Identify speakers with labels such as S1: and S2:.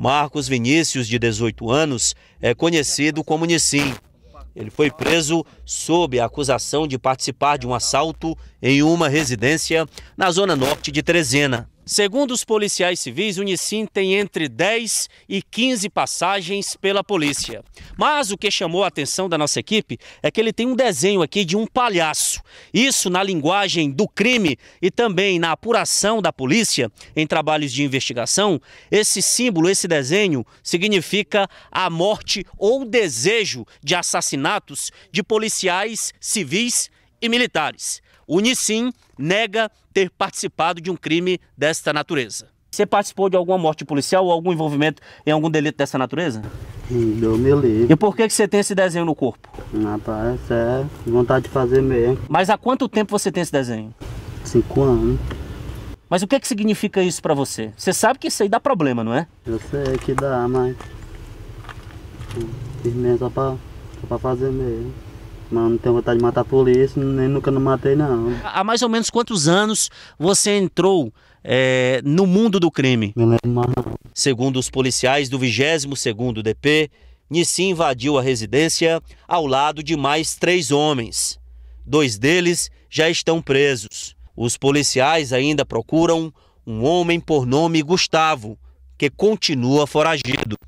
S1: Marcos Vinícius, de 18 anos, é conhecido como Nissim. Ele foi preso sob a acusação de participar de um assalto em uma residência na zona norte de Trezena. Segundo os policiais civis, o Unicim tem entre 10 e 15 passagens pela polícia. Mas o que chamou a atenção da nossa equipe é que ele tem um desenho aqui de um palhaço. Isso na linguagem do crime e também na apuração da polícia em trabalhos de investigação, esse símbolo, esse desenho, significa a morte ou desejo de assassinatos de policiais civis e militares. O Unicim nega ter participado de um crime desta natureza. Você participou de alguma morte policial ou algum envolvimento em algum delito dessa natureza?
S2: Deu me livre. E
S1: por que, que você tem esse desenho no corpo? Rapaz, é vontade de fazer mesmo. Mas há quanto tempo você tem esse desenho? Cinco anos. Mas o que, é que significa isso para você? Você sabe que isso aí dá problema, não é? Eu
S2: sei que dá, mas... Firmeza só pra, só pra fazer mesmo. Mas não tenho vontade de matar a polícia, nem nunca não matei não.
S1: Há mais ou menos quantos anos você entrou é, no mundo do crime? Não lembro mais não. Segundo os policiais do 22º DP, Nissim invadiu a residência ao lado de mais três homens. Dois deles já estão presos. Os policiais ainda procuram um homem por nome Gustavo, que continua foragido.